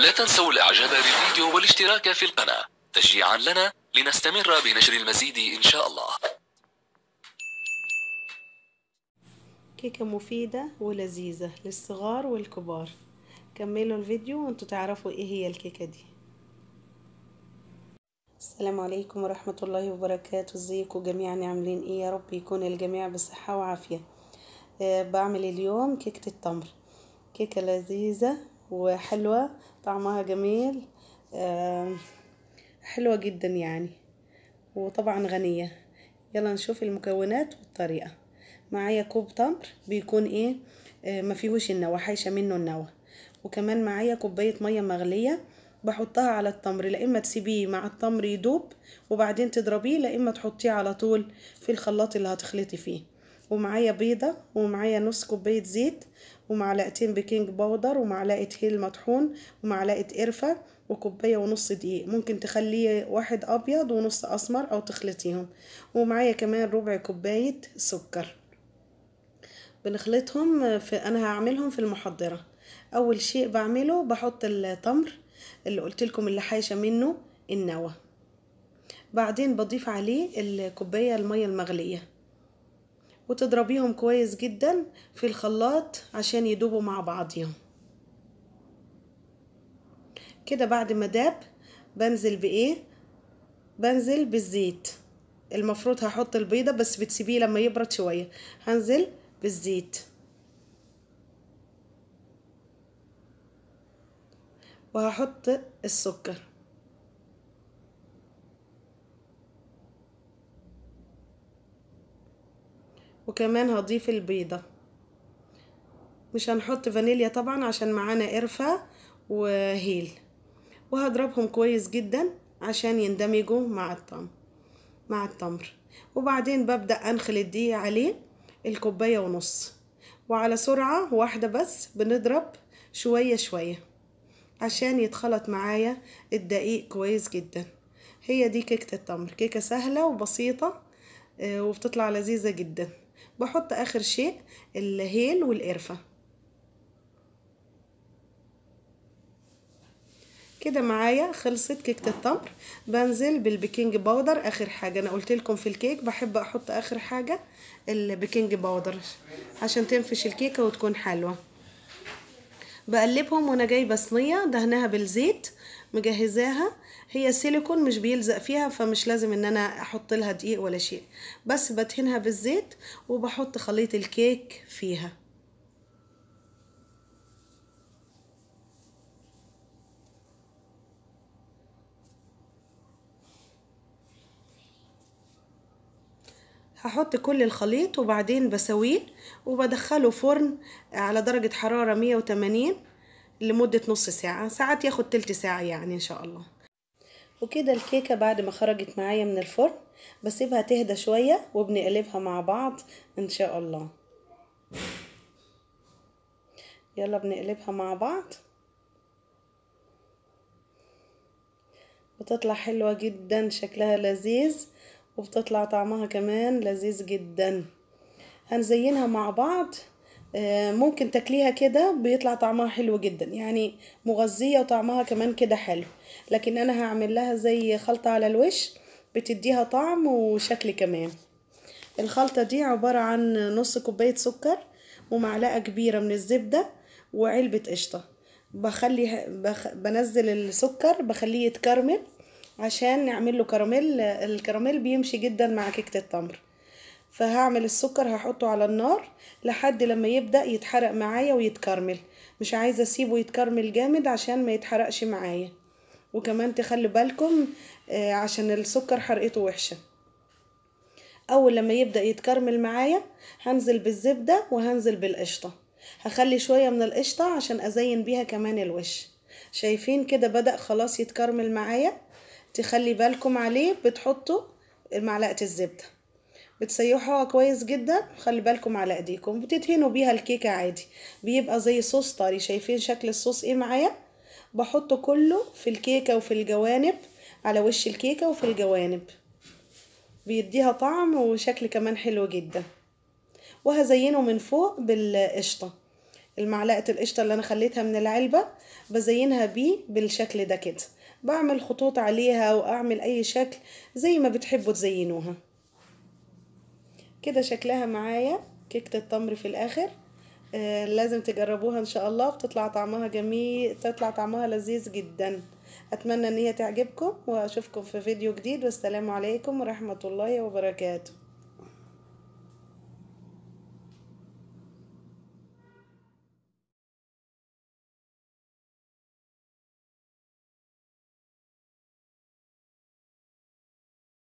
لا تنسوا الاعجاب بالفيديو والاشتراك في القناة تشجيعا لنا لنستمر بنشر المزيد ان شاء الله كيكة مفيدة ولذيذة للصغار والكبار كملوا الفيديو وانتوا تعرفوا ايه هي الكيكة دي السلام عليكم ورحمة الله وبركاته ازيكم جميعا عاملين ايه يا رب يكون الجميع بصحة وعافية أه بعمل اليوم كيكة التمر كيكة لذيذة وحلوة طعمها جميل حلوة جدا يعني وطبعا غنية يلا نشوف المكونات والطريقة معايا كوب تمر بيكون ايه آه، ما فيهوش النوى حايشه منه النوى وكمان معايا كوبايه ميه مغليه بحطها على التمر لا اما تسيبيه مع التمر يدوب وبعدين تضربيه لا اما تحطيه على طول في الخلاط اللي هتخلطي فيه ومعايا بيضة ومعايا نص كوباية زيت ومعلقتين بيكنج باودر ومعلقة هيل مطحون ومعلقة قرفة وكوباية ونص دقيق ممكن تخليه واحد أبيض ونص أسمر أو تخلطيهم ومعايا كمان ربع كوباية سكر بنخلطهم في أنا هعملهم في المحضرة أول شيء بعمله بحط التمر اللي قلت لكم اللي حايشة منه النوى بعدين بضيف عليه الكوباية المية المغلية وتضربيهم كويس جدا في الخلاط عشان يدوبوا مع بعضهم كده بعد ما داب بنزل بايه بنزل بالزيت المفروض هحط البيضة بس بتسيبيه لما يبرد شوية هنزل بالزيت وهحط السكر وكمان هضيف البيضة مش هنحط فانيليا طبعا عشان معانا قرفة وهيل وهضربهم كويس جدا عشان يندمجوا مع التمر مع التمر وبعدين ببدأ أنخل الدقيق عليه الكوباية ونص وعلى سرعة واحدة بس بنضرب شوية شوية عشان يتخلط معايا الدقيق كويس جدا هي دي كيكة التمر كيكة سهلة وبسيطة آه، وبتطلع لذيذة جداً بحط اخر شيء الهيل والقرفة كده معايا خلصت كيكة التمر بنزل بالبيكنج باودر اخر حاجة انا قلت لكم في الكيك بحب احط اخر حاجة البيكنج باودر عشان تنفش الكيكة وتكون حلوة بقلبهم وانا جايبة صينية دهنها بالزيت مجهزاها هي سيليكون مش بيلزق فيها فمش لازم ان انا احط لها دقيق ولا شيء بس بدهنها بالزيت وبحط خليط الكيك فيها هحط كل الخليط وبعدين بسويه وبدخله فرن على درجة حرارة 180 لمدة نص ساعة ساعات ياخد تلت ساعة يعني إن شاء الله وكده الكيكة بعد ما خرجت معايا من الفرن بسيبها تهدى شوية وبنقلبها مع بعض إن شاء الله يلا بنقلبها مع بعض بتطلع حلوة جدا شكلها لذيذ وبتطلع طعمها كمان لذيذ جدا هنزينها مع بعض آه، ممكن تاكليها كده بيطلع طعمها حلو جدا يعني مغذية وطعمها كمان كده حلو لكن انا هعمل لها زي خلطة على الوش بتديها طعم وشكل كمان الخلطة دي عبارة عن نص كوباية سكر ومعلقة كبيرة من الزبدة وعلبة قشطة بخلي بخ... بنزل السكر بخليه يتكرمل عشان نعمل له كراميل الكراميل بيمشي جدا مع كيكة التمر فهعمل السكر هحطه على النار لحد لما يبدأ يتحرق معايا ويتكرمل مش عايزة اسيبه يتكرمل جامد عشان ما يتحرقش معايا وكمان تخلي بالكم آه، عشان السكر حرقته وحشة اول لما يبدأ يتكرمل معايا هنزل بالزبدة وهنزل بالقشطة هخلي شوية من القشطة عشان ازين بيها كمان الوش شايفين كده بدأ خلاص يتكرمل معايا تخلي بالكم عليه بتحطوا معلقة الزبدة بتسيحوها كويس جدا خلي بالكم على ايديكم بتدهنوا بيها الكيكه عادي بيبقى زي صوص طري شايفين شكل الصوص ايه معايا بحطه كله في الكيكه وفي الجوانب على وش الكيكه وفي الجوانب بيديها طعم وشكل كمان حلو جدا وهزينه من فوق بالقشطه المعلقه القشطه اللي انا خليتها من العلبه بزينها بيه بالشكل ده كده بعمل خطوط عليها واعمل اي شكل زي ما بتحبوا تزينوها كده شكلها معايا كيكة التمر في الآخر آه، لازم تجربوها ان شاء الله بتطلع طعمها جميل تطلع طعمها لذيذ جدا اتمنى ان هي تعجبكم واشوفكم في فيديو جديد والسلام عليكم ورحمة الله وبركاته